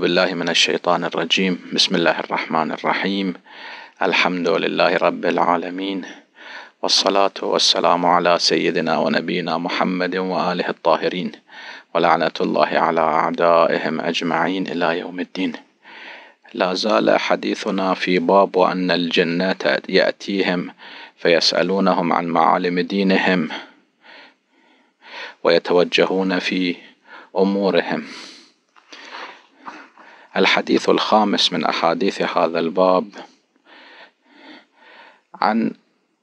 بالله من الشيطان الرجيم بسم الله الرحمن الرحيم الحمد لله رب العالمين والصلاة والسلام على سيدنا ونبينا محمد وآله الطاهرين ولعنة الله على أعدائهم أجمعين إلى يوم الدين لا زال حديثنا في باب أن الجنة يأتيهم فيسألونهم عن معالم دينهم ويتوجهون في أمورهم الحديث الخامس من أحاديث هذا الباب عن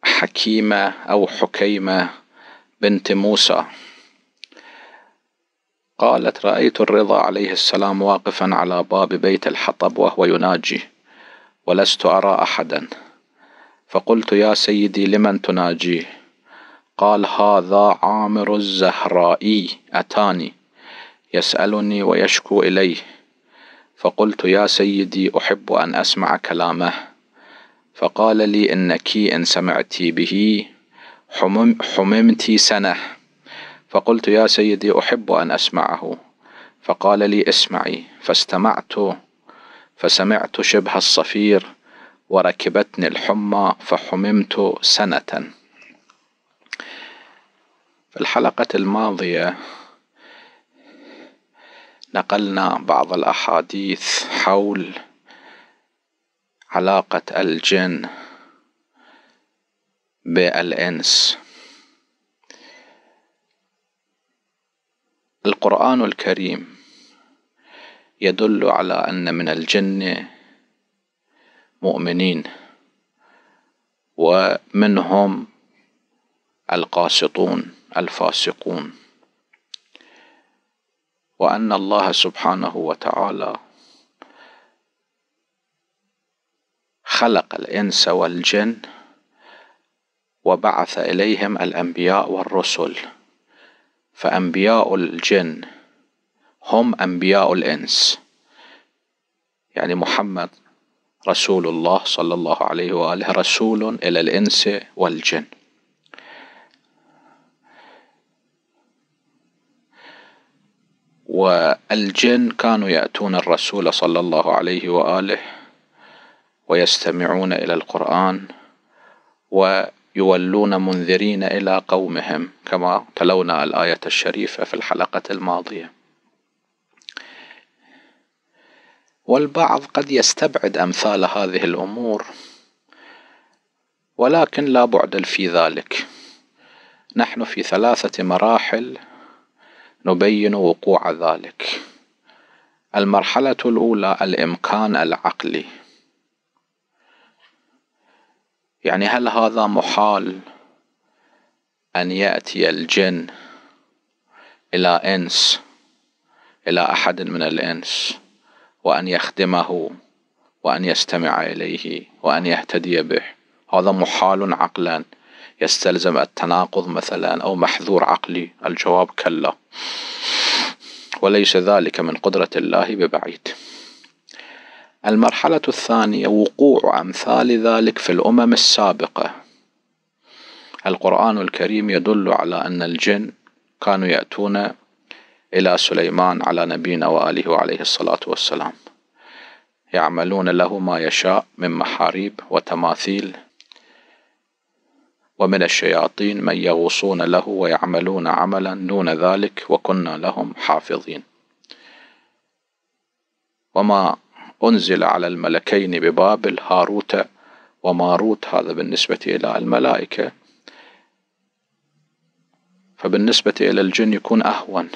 حكيمة أو حكيمة بنت موسى قالت رأيت الرضا عليه السلام واقفا على باب بيت الحطب وهو يناجي ولست أرى أحدا فقلت يا سيدي لمن تناجيه قال هذا عامر الزهرائي أتاني يسألني ويشكو إليه فقلت يا سيدي أحب أن أسمع كلامه فقال لي إنك إن سمعت به حممت سنة فقلت يا سيدي أحب أن أسمعه فقال لي اسمعي فاستمعت فسمعت شبه الصفير وركبتني الحمى فحممت سنة في الحلقة الماضية نقلنا بعض الأحاديث حول علاقة الجن بالإنس القرآن الكريم يدل على أن من الجن مؤمنين ومنهم القاسطون الفاسقون وأن الله سبحانه وتعالى خلق الإنس والجن وبعث إليهم الأنبياء والرسل فأنبياء الجن هم أنبياء الإنس يعني محمد رسول الله صلى الله عليه وآله رسول إلى الإنس والجن والجن كانوا يأتون الرسول صلى الله عليه وآله ويستمعون إلى القرآن ويولون منذرين إلى قومهم كما تلونا الآية الشريفة في الحلقة الماضية والبعض قد يستبعد أمثال هذه الأمور ولكن لا بعد في ذلك نحن في ثلاثة مراحل نبين وقوع ذلك المرحلة الأولى الإمكان العقلي يعني هل هذا محال أن يأتي الجن إلى إنس إلى أحد من الإنس وأن يخدمه وأن يستمع إليه وأن يهتدي به هذا محال عقلا يستلزم التناقض مثلا أو محذور عقلي الجواب كلا وليس ذلك من قدرة الله ببعيد المرحلة الثانية وقوع أمثال ذلك في الأمم السابقة القرآن الكريم يدل على أن الجن كانوا يأتون إلى سليمان على نبينا وآله عليه الصلاة والسلام يعملون له ما يشاء من محاريب وتماثيل ومن الشياطين من يغوصون له ويعملون عملا دون ذلك وكنا لهم حافظين وما أنزل على الملكين ببابل هاروت وماروت هذا بالنسبة إلى الملائكة فبالنسبة إلى الجن يكون أهون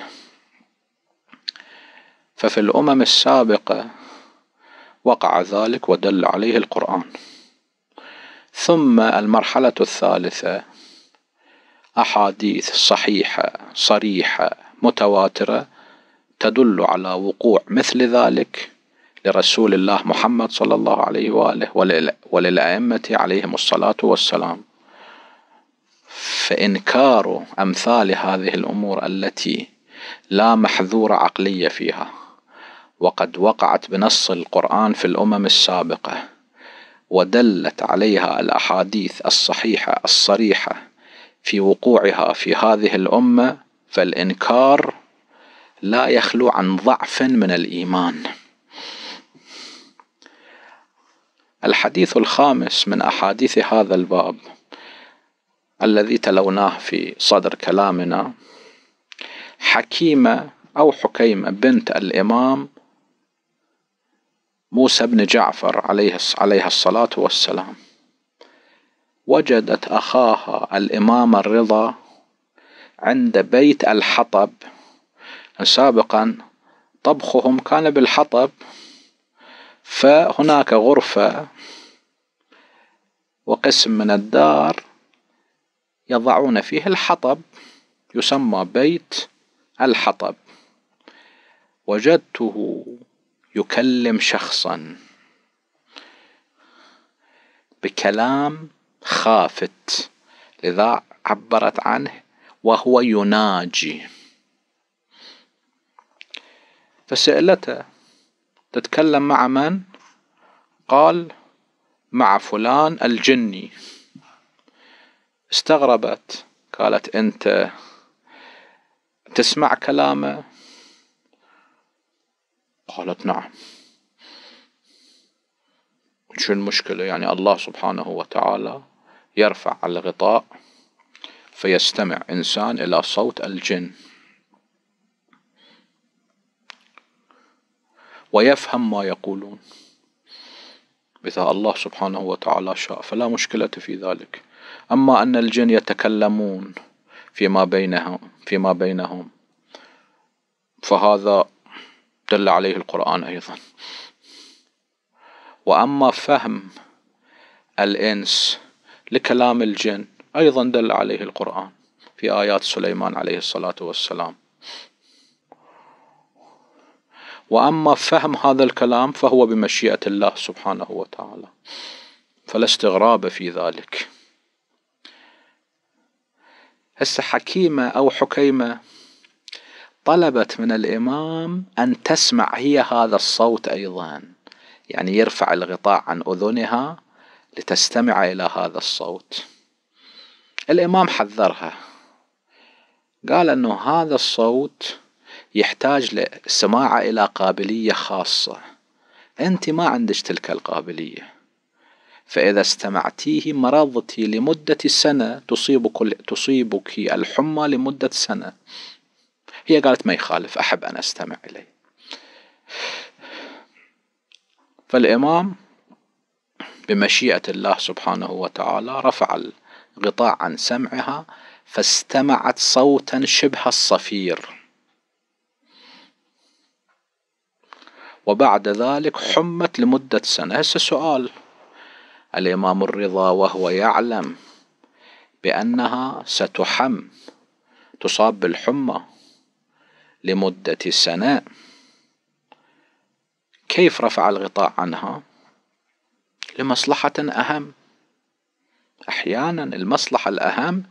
ففي الأمم السابقة وقع ذلك ودل عليه القرآن ثم المرحلة الثالثة أحاديث صحيحة صريحة متواترة تدل على وقوع مثل ذلك لرسول الله محمد صلى الله عليه واله وللأئمة عليهم الصلاة والسلام. فإنكار أمثال هذه الأمور التي لا محذور عقلية فيها وقد وقعت بنص القرآن في الأمم السابقة ودلت عليها الاحاديث الصحيحه الصريحه في وقوعها في هذه الامه فالانكار لا يخلو عن ضعف من الايمان الحديث الخامس من احاديث هذا الباب الذي تلوناه في صدر كلامنا حكيمه او حكيمه بنت الامام موسى بن جعفر عليه عليها الصلاة والسلام وجدت أخاها الإمام الرضا عند بيت الحطب سابقا طبخهم كان بالحطب فهناك غرفة وقسم من الدار يضعون فيه الحطب يسمى بيت الحطب وجدته يكلم شخصا بكلام خافت لذا عبرت عنه وهو يناجي فسألته تتكلم مع من قال مع فلان الجني استغربت قالت انت تسمع كلامه قالت نعم شو المشكلة يعني الله سبحانه وتعالى يرفع الغطاء فيستمع إنسان إلى صوت الجن ويفهم ما يقولون إذا الله سبحانه وتعالى شاء فلا مشكلة في ذلك أما أن الجن يتكلمون فيما بينهم فيما بينهم فهذا دل عليه القرآن أيضا وأما فهم الإنس لكلام الجن أيضا دل عليه القرآن في آيات سليمان عليه الصلاة والسلام وأما فهم هذا الكلام فهو بمشيئة الله سبحانه وتعالى فلا استغراب في ذلك هسه حكيمة أو حكيمة طلبت من الإمام أن تسمع هي هذا الصوت أيضا يعني يرفع الغطاء عن أذنها لتستمع إلى هذا الصوت الإمام حذرها قال أنه هذا الصوت يحتاج لسماعة إلى قابلية خاصة أنت ما عندك تلك القابلية فإذا استمعتيه مرضتي لمدة سنة تصيبك, تصيبك الحمى لمدة سنة هي قالت ما يخالف أحب أن أستمع إليه فالإمام بمشيئة الله سبحانه وتعالى رفع الغطاء عن سمعها فاستمعت صوتا شبه الصفير وبعد ذلك حمت لمدة سنة هسه سؤال الإمام الرضا وهو يعلم بأنها ستحم تصاب بالحمى لمدة سنة كيف رفع الغطاء عنها لمصلحة أهم أحيانا المصلحة الأهم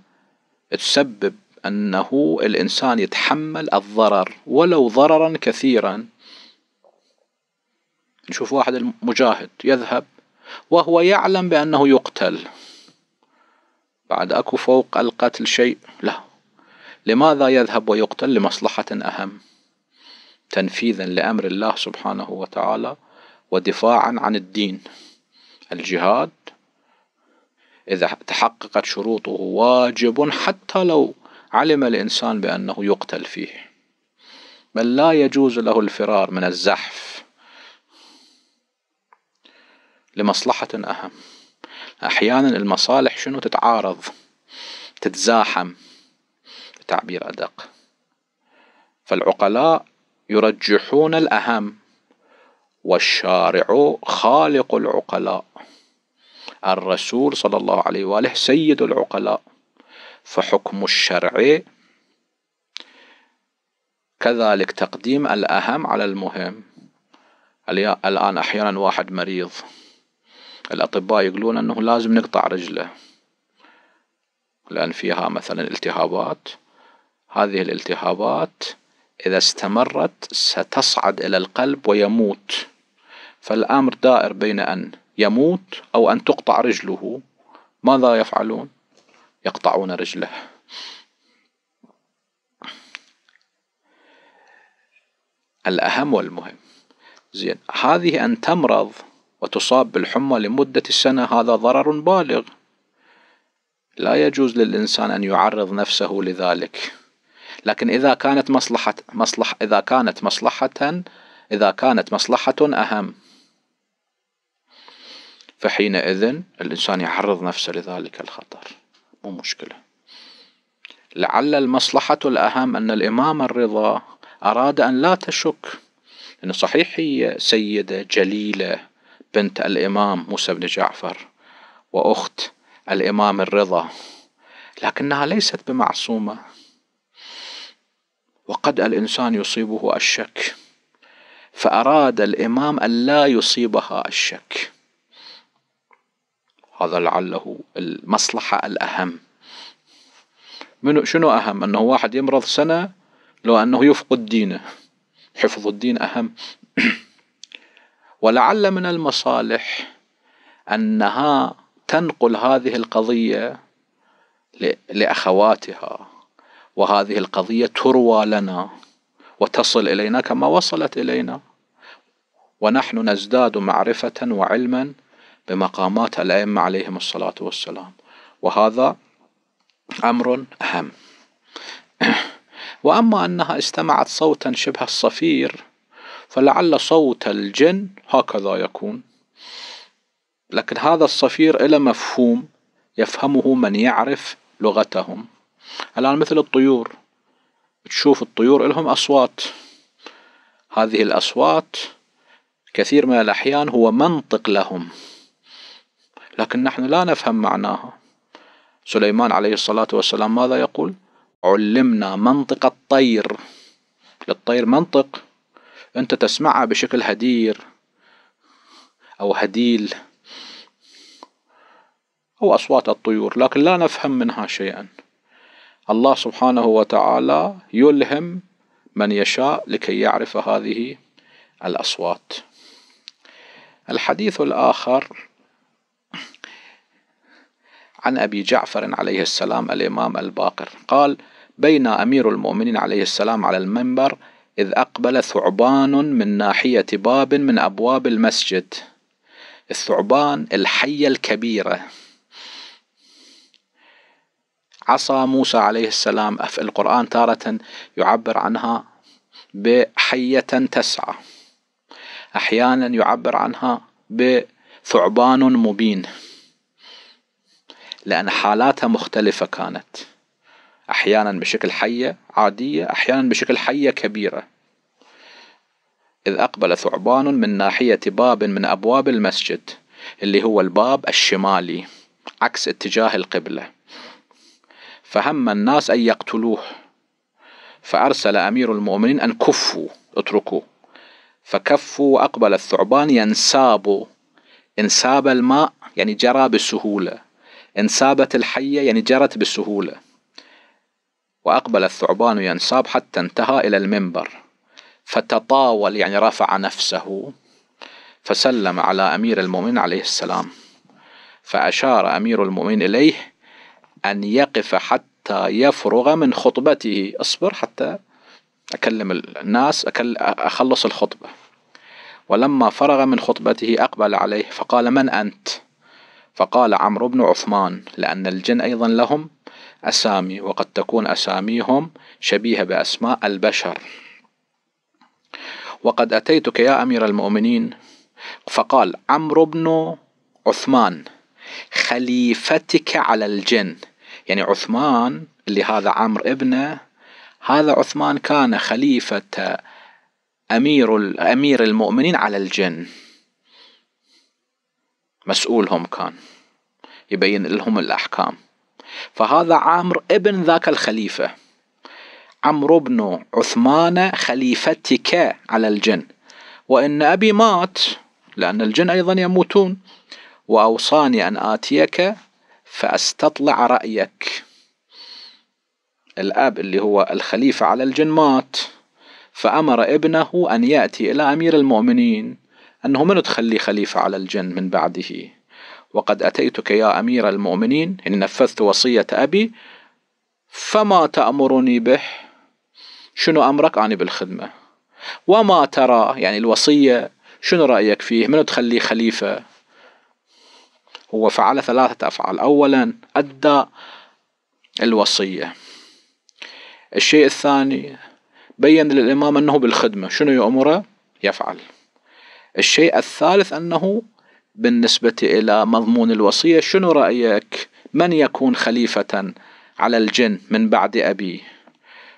تسبب أنه الإنسان يتحمل الضرر ولو ضررا كثيرا نشوف واحد المجاهد يذهب وهو يعلم بأنه يقتل بعد أكو فوق القتل شيء لا لماذا يذهب ويقتل لمصلحة أهم تنفيذا لأمر الله سبحانه وتعالى ودفاعا عن الدين الجهاد إذا تحققت شروطه واجب حتى لو علم الإنسان بأنه يقتل فيه بل لا يجوز له الفرار من الزحف لمصلحة أهم أحيانا المصالح شنو تتعارض تتزاحم التعبير أدق فالعقلاء يرجحون الأهم والشارع خالق العقلاء الرسول صلى الله عليه وآله سيد العقلاء فحكم الشرع كذلك تقديم الأهم على المهم الآن أحيانا واحد مريض الأطباء يقولون أنه لازم نقطع رجله لأن فيها مثلا التهابات هذه الالتهابات إذا استمرت ستصعد إلى القلب ويموت فالأمر دائر بين أن يموت أو أن تقطع رجله ماذا يفعلون؟ يقطعون رجله الأهم والمهم زين هذه أن تمرض وتصاب بالحمى لمدة السنة هذا ضرر بالغ لا يجوز للإنسان أن يعرض نفسه لذلك لكن إذا كانت مصلحة مصلح إذا كانت مصلحة إذا كانت مصلحة أهم فحينئذ الإنسان يعرض نفسه لذلك الخطر مو مشكلة لعل المصلحة الأهم أن الإمام الرضا أراد أن لا تشك أن صحيح هي سيدة جليلة بنت الإمام موسى بن جعفر وأخت الإمام الرضا لكنها ليست بمعصومة وقد الإنسان يصيبه الشك فأراد الإمام أن لا يصيبها الشك هذا لعله المصلحة الأهم منو شنو أهم أنه واحد يمرض سنة لو أنه يفقد دينه حفظ الدين أهم ولعل من المصالح أنها تنقل هذه القضية لأخواتها وهذه القضية تروى لنا وتصل إلينا كما وصلت إلينا ونحن نزداد معرفة وعلما بمقامات الأئمة عليهم الصلاة والسلام وهذا أمر أهم وأما أنها استمعت صوتا شبه الصفير فلعل صوت الجن هكذا يكون لكن هذا الصفير إلى مفهوم يفهمه من يعرف لغتهم الآن مثل الطيور تشوف الطيور لهم أصوات هذه الأصوات كثير من الأحيان هو منطق لهم لكن نحن لا نفهم معناها سليمان عليه الصلاة والسلام ماذا يقول علمنا منطق الطير للطير منطق أنت تسمعها بشكل هدير أو هديل أو أصوات الطيور لكن لا نفهم منها شيئا الله سبحانه وتعالى يلهم من يشاء لكي يعرف هذه الأصوات الحديث الآخر عن أبي جعفر عليه السلام الإمام الباقر قال بين أمير المؤمنين عليه السلام على المنبر إذ أقبل ثعبان من ناحية باب من أبواب المسجد الثعبان الحية الكبيرة عصا موسى عليه السلام في القرآن تارة يعبر عنها بحية تسعى أحيانا يعبر عنها بثعبان مبين لأن حالاتها مختلفة كانت أحيانا بشكل حية عادية أحيانا بشكل حية كبيرة إذ أقبل ثعبان من ناحية باب من أبواب المسجد اللي هو الباب الشمالي عكس اتجاه القبله فهم الناس أن يقتلوه فأرسل أمير المؤمنين أن كفوا اتركوه فكفوا وأقبل الثعبان ينساب انساب الماء يعني جرى بسهولة انسابت الحية يعني جرت بسهولة وأقبل الثعبان ينساب حتى انتهى إلى المنبر فتطاول يعني رفع نفسه فسلم على أمير المؤمنين عليه السلام فأشار أمير المؤمنين إليه أن يقف حتى يفرغ من خطبته اصبر حتى أكلم الناس أكل أخلص الخطبة ولما فرغ من خطبته أقبل عليه فقال من أنت فقال عمرو بن عثمان لأن الجن أيضا لهم أسامي وقد تكون أساميهم شبيهة بأسماء البشر وقد أتيتك يا أمير المؤمنين فقال عمرو بن عثمان خليفتك على الجن يعني عثمان اللي هذا عمرو ابنه هذا عثمان كان خليفة أمير أمير المؤمنين على الجن مسؤولهم كان يبين لهم الأحكام فهذا عامر ابن ذاك الخليفة عمرو بن عثمان خليفتك على الجن وإن أبي مات لأن الجن أيضا يموتون وأوصاني أن آتيك فأستطلع رأيك الأب اللي هو الخليفة على الجنمات فأمر ابنه أن يأتي إلى أمير المؤمنين أنه من تخلي خليفة على الجن من بعده وقد أتيتك يا أمير المؤمنين إن نفذت وصية أبي فما تأمرني به شنو أمرك أنا بالخدمة وما ترى يعني الوصية شنو رأيك فيه من تخليه خليفة هو فعل ثلاثة أفعال أولا أدى الوصية الشيء الثاني بين للإمام أنه بالخدمة شنو يأمره يفعل الشيء الثالث أنه بالنسبة إلى مضمون الوصية شنو رأيك من يكون خليفة على الجن من بعد أبيه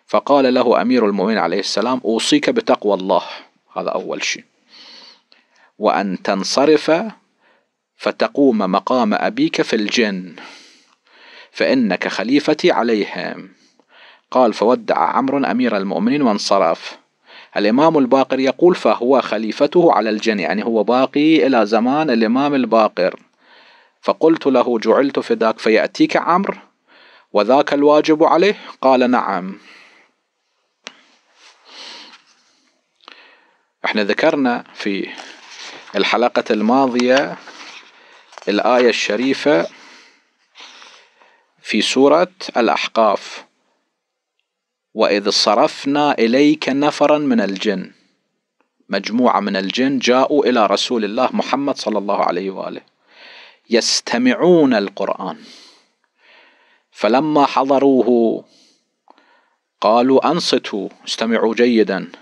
فقال له أمير المؤمنين عليه السلام أوصيك بتقوى الله هذا أول شيء وأن تنصرف فتقوم مقام أبيك في الجن فإنك خليفتي عليهم قال فودع عمرو أمير المؤمنين وانصرف الإمام الباقر يقول فهو خليفته على الجن يعني هو باقي إلى زمان الإمام الباقر فقلت له جعلت فداك فيأتيك عمرو وذاك الواجب عليه قال نعم احنا ذكرنا في الحلقة الماضية الآية الشريفة في سورة الأحقاف وإذ صرفنا إليك نفرا من الجن مجموعة من الجن جاءوا إلى رسول الله محمد صلى الله عليه وآله يستمعون القرآن فلما حضروه قالوا أنصتوا استمعوا جيدا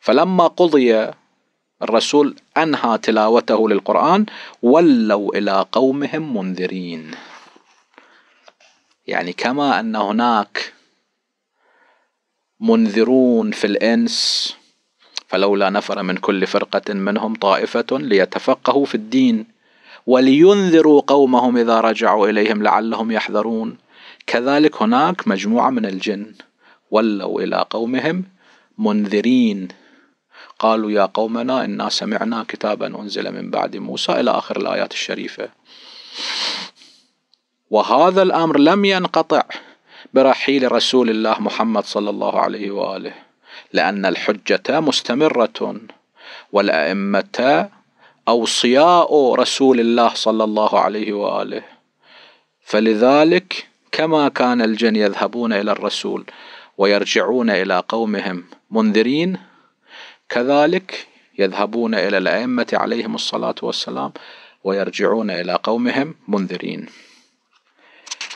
فلما قضي الرسول أنهى تلاوته للقرآن ولوا إلى قومهم منذرين يعني كما أن هناك منذرون في الإنس فلولا نفر من كل فرقة منهم طائفة ليتفقهوا في الدين ولينذروا قومهم إذا رجعوا إليهم لعلهم يحذرون كذلك هناك مجموعة من الجن ولوا إلى قومهم منذرين قالوا يا قومنا إنا سمعنا كتابا أنزل من بعد موسى إلى آخر الآيات الشريفة وهذا الأمر لم ينقطع برحيل رسول الله محمد صلى الله عليه وآله لأن الحجة مستمرة والأئمة أوصياء رسول الله صلى الله عليه وآله فلذلك كما كان الجن يذهبون إلى الرسول ويرجعون إلى قومهم منذرين كذلك يذهبون إلى الأئمة عليهم الصلاة والسلام ويرجعون إلى قومهم منذرين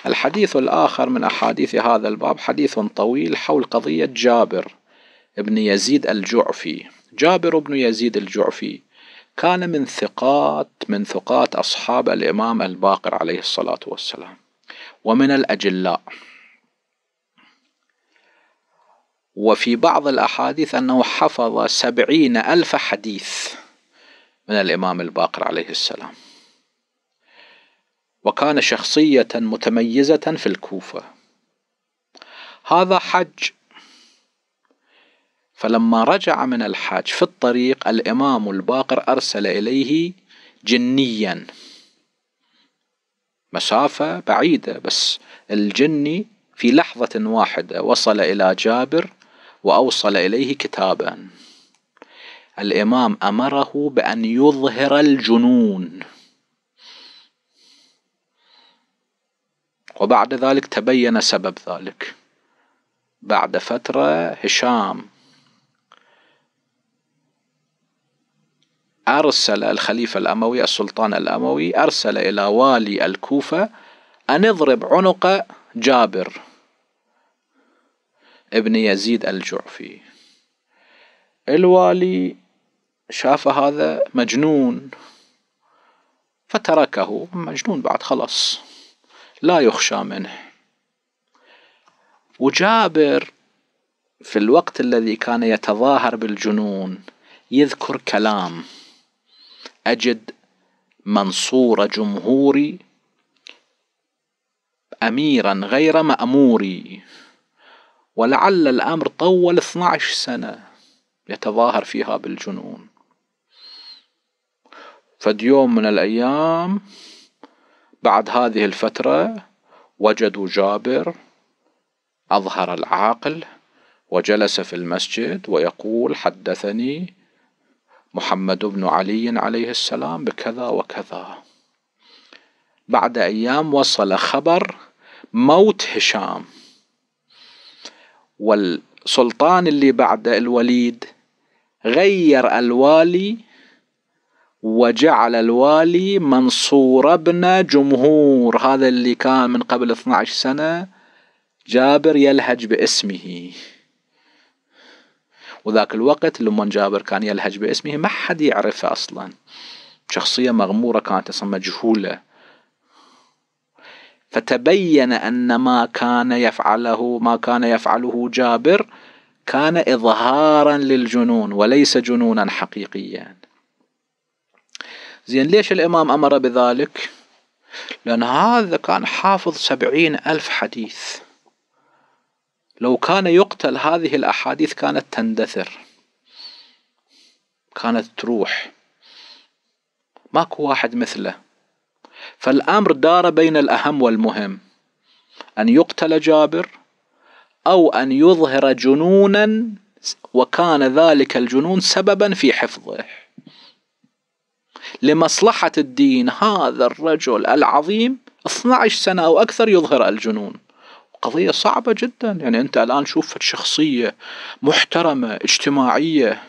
الحديث الآخر من أحاديث هذا الباب حديث طويل حول قضية جابر بن يزيد الجعفي جابر بن يزيد الجعفي كان من ثقات من ثقات أصحاب الإمام الباقر عليه الصلاة والسلام ومن الأجلاء وفي بعض الأحاديث أنه حفظ سبعين ألف حديث من الإمام الباقر عليه السلام وكان شخصية متميزة في الكوفة هذا حج فلما رجع من الحج في الطريق الإمام الباقر أرسل إليه جنيا مسافة بعيدة بس الجني في لحظة واحدة وصل إلى جابر وأوصل إليه كتابا الإمام أمره بأن يظهر الجنون وبعد ذلك تبين سبب ذلك بعد فترة هشام أرسل الخليفة الأموي السلطان الأموي أرسل إلى والي الكوفة أن اضرب عنق جابر ابن يزيد الجعفي الوالي شاف هذا مجنون فتركه مجنون بعد خلص لا يخشى منه وجابر في الوقت الذي كان يتظاهر بالجنون يذكر كلام أجد منصور جمهوري أميرا غير مأموري ولعل الأمر طول 12 سنة يتظاهر فيها بالجنون فد يوم من الأيام بعد هذه الفترة وجدوا جابر أظهر العاقل وجلس في المسجد ويقول حدثني محمد بن علي عليه السلام بكذا وكذا بعد أيام وصل خبر موت هشام والسلطان اللي بعده الوليد غير الوالي وجعل الوالي منصور ابن جمهور هذا اللي كان من قبل 12 سنة جابر يلهج باسمه وذاك الوقت لما جابر كان يلهج باسمه ما حد يعرفه أصلا شخصية مغمورة كانت أصلا مجهولة فتبين ان ما كان يفعله ما كان يفعله جابر كان اظهارا للجنون وليس جنونا حقيقيا زين ليش الامام امر بذلك لان هذا كان حافظ سبعين الف حديث لو كان يقتل هذه الاحاديث كانت تندثر كانت تروح ماكو واحد مثله فالأمر دار بين الأهم والمهم أن يقتل جابر أو أن يظهر جنونا وكان ذلك الجنون سببا في حفظه لمصلحة الدين هذا الرجل العظيم 12 سنة أو أكثر يظهر الجنون قضية صعبة جدا يعني أنت الآن شوف شخصية محترمة اجتماعية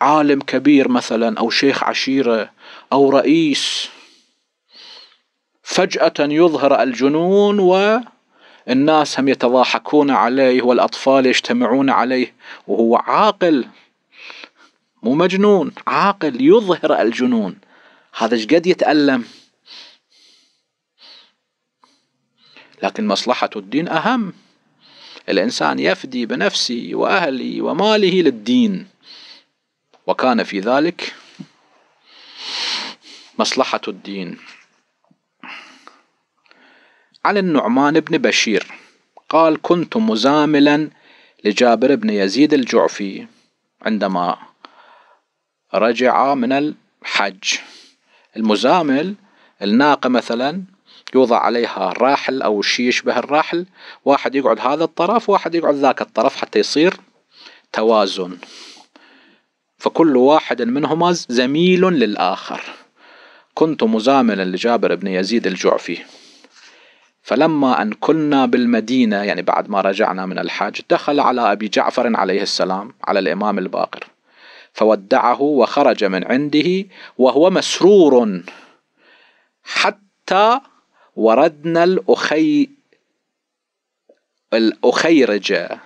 عالم كبير مثلا أو شيخ عشيرة أو رئيس فجأة يظهر الجنون والناس هم يتضاحكون عليه والأطفال يجتمعون عليه وهو عاقل مو مجنون عاقل يظهر الجنون هذا قد يتألم لكن مصلحة الدين أهم الإنسان يفدي بنفسه واهله وماله للدين وكان في ذلك مصلحة الدين عن النعمان بن بشير قال كنت مزاملا لجابر بن يزيد الجعفي عندما رجع من الحج المزامل الناقة مثلا يوضع عليها راحل أو شيء يشبه الراحل واحد يقعد هذا الطرف واحد يقعد ذاك الطرف حتى يصير توازن فكل واحد منهما زميل للآخر كنت مزاملا لجابر بن يزيد الجعفي فلما أن كنا بالمدينة يعني بعد ما رجعنا من الحج دخل على أبي جعفر عليه السلام على الإمام الباقر فودعه وخرج من عنده وهو مسرور حتى وردنا الأخي الأخيرجة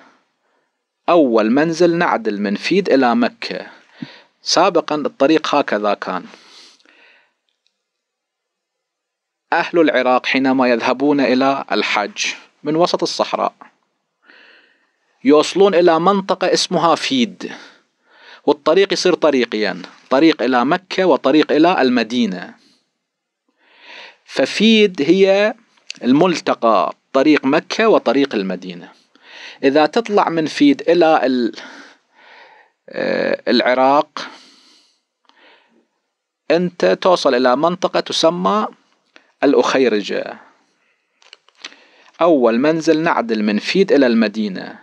أول منزل نعدل من فيد إلى مكة سابقا الطريق هكذا كان أهل العراق حينما يذهبون إلى الحج من وسط الصحراء يوصلون إلى منطقة اسمها فيد والطريق يصير طريقين طريق إلى مكة وطريق إلى المدينة ففيد هي الملتقى طريق مكة وطريق المدينة إذا تطلع من فيد إلى آه، العراق أنت توصل إلى منطقة تسمى الأخيرجة أول منزل نعدل من فيد إلى المدينة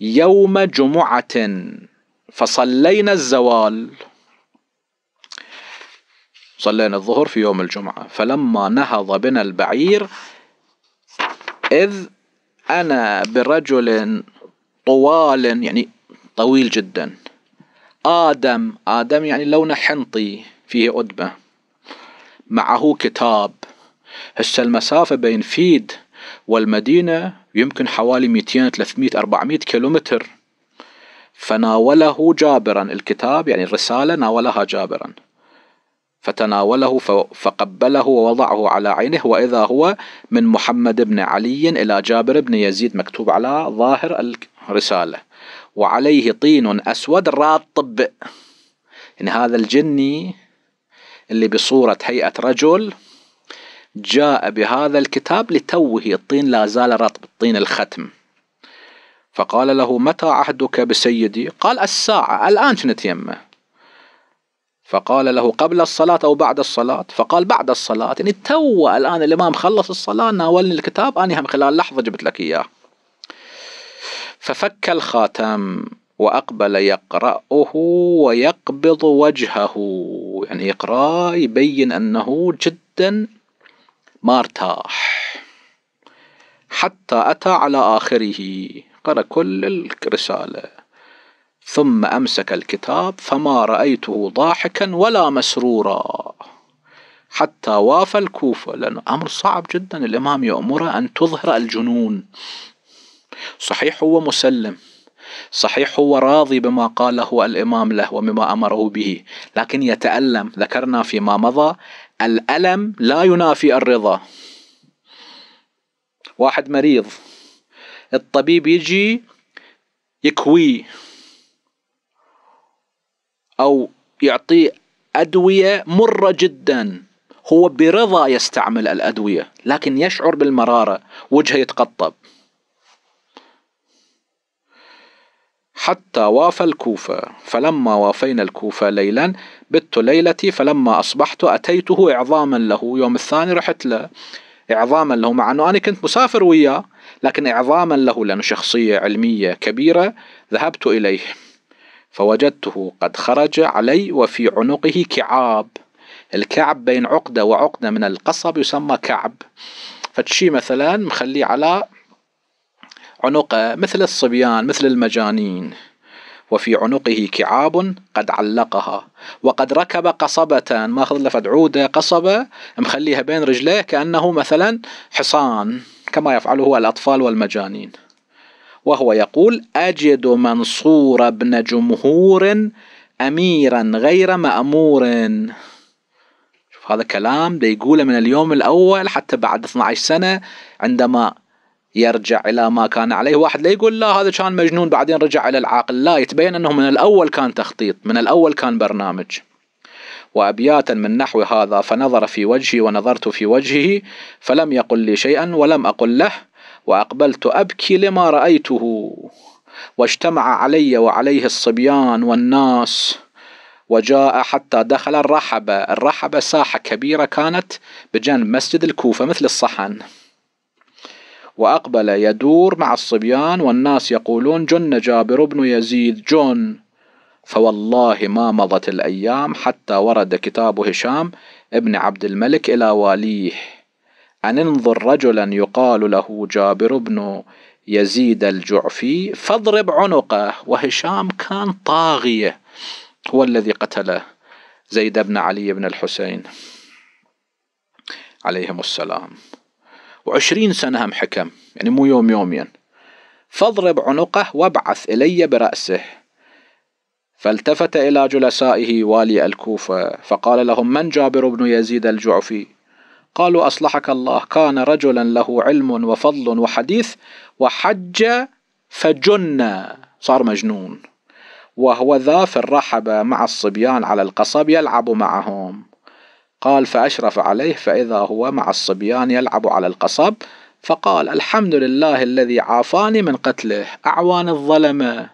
يوم جمعة فصلينا الزوال صلينا الظهر في يوم الجمعة فلما نهض بنا البعير إذ أنا برجل طوال يعني طويل جدا آدم آدم يعني لونه حنطي فيه أدبة معه كتاب هسه المسافة بين فيد والمدينة يمكن حوالي 200 300 400 كيلومتر فناوله جابرا الكتاب يعني الرسالة ناولها جابرا فتناوله فقبله ووضعه على عينه وإذا هو من محمد بن علي إلى جابر بن يزيد مكتوب على ظاهر الرسالة وعليه طين أسود رطب يعني هذا الجني اللي بصورة هيئة رجل جاء بهذا الكتاب لتوه الطين لا زال رطب الطين الختم فقال له متى عهدك بسيدي قال الساعة الآن شنت يمه فقال له قبل الصلاة أو بعد الصلاة فقال بعد الصلاة يعني تو الآن الإمام خلص الصلاة ناولني الكتاب أنا هم خلال لحظة جبت لك إياه ففك الخاتم وأقبل يقرأه ويقبض وجهه يعني يقرأ يبين أنه جدا ما ارتاح حتى أتى على آخره قرأ كل الرسالة ثم أمسك الكتاب فما رأيته ضاحكا ولا مسرورا حتى وافى الكوفة لأنه أمر صعب جدا الإمام يأمره أن تظهر الجنون صحيح هو مسلم صحيح هو راضي بما قاله الامام له وبما امره به لكن يتالم ذكرنا فيما مضى الالم لا ينافي الرضا واحد مريض الطبيب يجي يكويه او يعطيه ادويه مره جدا هو برضا يستعمل الادويه لكن يشعر بالمراره وجهه يتقطب حتى وافى الكوفة فلما وافينا الكوفة ليلا بت ليلتي فلما أصبحت أتيته إعظاما له يوم الثاني رحت له إعظاما له مع أنه أنا كنت مسافر وياه لكن إعظاما له لأنه شخصية علمية كبيرة ذهبت إليه فوجدته قد خرج علي وفي عنقه كعاب الكعب بين عقدة وعقدة من القصب يسمى كعب فتشي مثلا مخليه على عنقه مثل الصبيان مثل المجانين وفي عنقه كعاب قد علقها وقد ركب قصبة ماخذ له فد عودة قصبة مخليها بين رجليه كأنه مثلا حصان كما يفعله الأطفال والمجانين وهو يقول أجد منصور ابن جمهور أميرا غير مأمور شوف هذا كلام ده يقوله من اليوم الأول حتى بعد 12 سنة عندما يرجع الى ما كان عليه واحد لا يقول لا هذا كان مجنون بعدين رجع الى العاقل لا يتبين انه من الاول كان تخطيط من الاول كان برنامج وابياتا من نحو هذا فنظر في وجهي ونظرت في وجهه فلم يقل لي شيئا ولم اقل له واقبلت ابكي لما رايته واجتمع علي وعليه الصبيان والناس وجاء حتى دخل الرحبة الرحبة ساحة كبيرة كانت بجانب مسجد الكوفة مثل الصحن وأقبل يدور مع الصبيان والناس يقولون جن جابر بن يزيد جن فوالله ما مضت الأيام حتى ورد كتاب هشام ابن عبد الملك إلى واليه أن انظر رجلا يقال له جابر بن يزيد الجعفي فاضرب عنقه وهشام كان طاغية هو الذي قتله زيد بن علي بن الحسين عليهم السلام وعشرين سنة هم حكم يعني مو يوم يومين فاضرب عنقه وابعث إلي برأسه فالتفت إلى جلسائه والي الكوفة فقال لهم من جابر بن يزيد الجعفي قالوا أصلحك الله كان رجلا له علم وفضل وحديث وحج فجن صار مجنون وهو ذا في الرحبة مع الصبيان على القصب يلعب معهم قال فأشرف عليه فإذا هو مع الصبيان يلعب على القصب فقال الحمد لله الذي عافاني من قتله أعوان الظلمة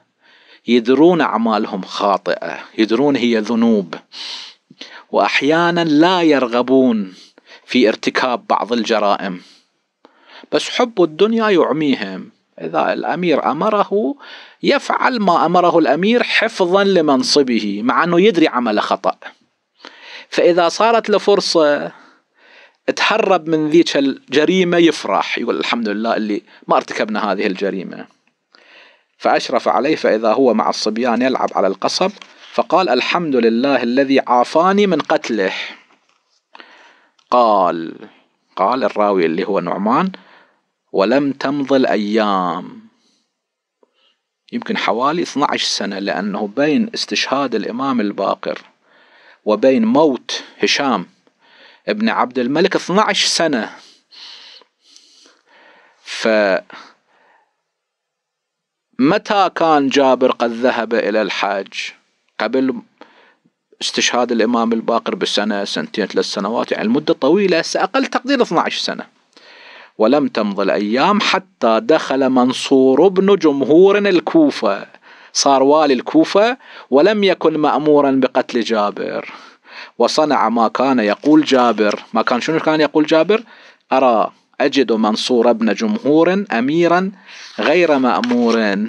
يدرون أعمالهم خاطئة يدرون هي ذنوب وأحيانا لا يرغبون في ارتكاب بعض الجرائم بس حب الدنيا يعميهم إذا الأمير أمره يفعل ما أمره الأمير حفظا لمنصبه مع أنه يدري عمل خطأ فاذا صارت له فرصه تهرب من ذيك الجريمه يفرح يقول الحمد لله اللي ما ارتكبنا هذه الجريمه فاشرف عليه فاذا هو مع الصبيان يلعب على القصب فقال الحمد لله الذي عافاني من قتله قال قال الراوي اللي هو نعمان ولم تمض الأيام يمكن حوالي 12 سنة لأنه بين استشهاد الإمام الباقر وبين موت هشام ابن عبد الملك 12 سنة ف متى كان جابر قد ذهب إلى الحج قبل استشهاد الإمام الباقر بسنة سنتين ثلاث سنوات يعني المدة طويلة أقل تقدير 12 سنة ولم تمض الأيام حتى دخل منصور بن جمهور الكوفة صار والي الكوفة ولم يكن مأمورا بقتل جابر وصنع ما كان يقول جابر ما كان شنو كان يقول جابر أرى أجد منصور ابن جمهور أميرا غير مأمور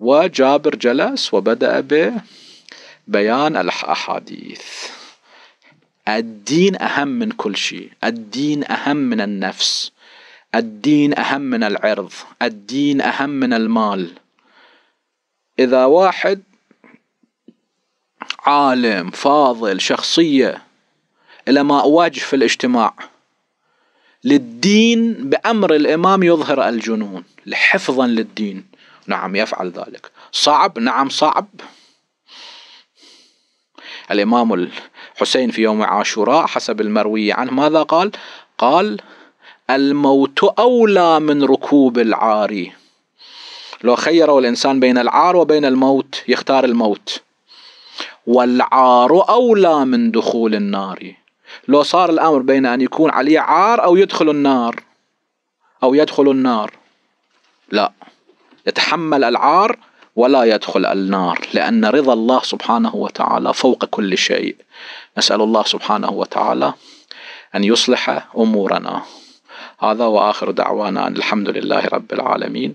وجابر جلس وبدأ ببيان الأحاديث الدين أهم من كل شيء الدين أهم من النفس الدين أهم من العرض الدين أهم من المال اذا واحد عالم فاضل شخصية إلى ما أواجه في الاجتماع للدين بأمر الإمام يظهر الجنون حفظا للدين نعم يفعل ذلك صعب نعم صعب الإمام الحسين في يوم عاشوراء حسب المروي عنه ماذا قال قال الموت أولى من ركوب العاري لو خيره الإنسان بين العار وبين الموت يختار الموت والعار أولى من دخول النار لو صار الأمر بين أن يكون عليه عار أو يدخل النار أو يدخل النار لا يتحمل العار ولا يدخل النار لأن رضا الله سبحانه وتعالى فوق كل شيء نسأل الله سبحانه وتعالى أن يصلح أمورنا هذا وآخر دعوانا أن الحمد لله رب العالمين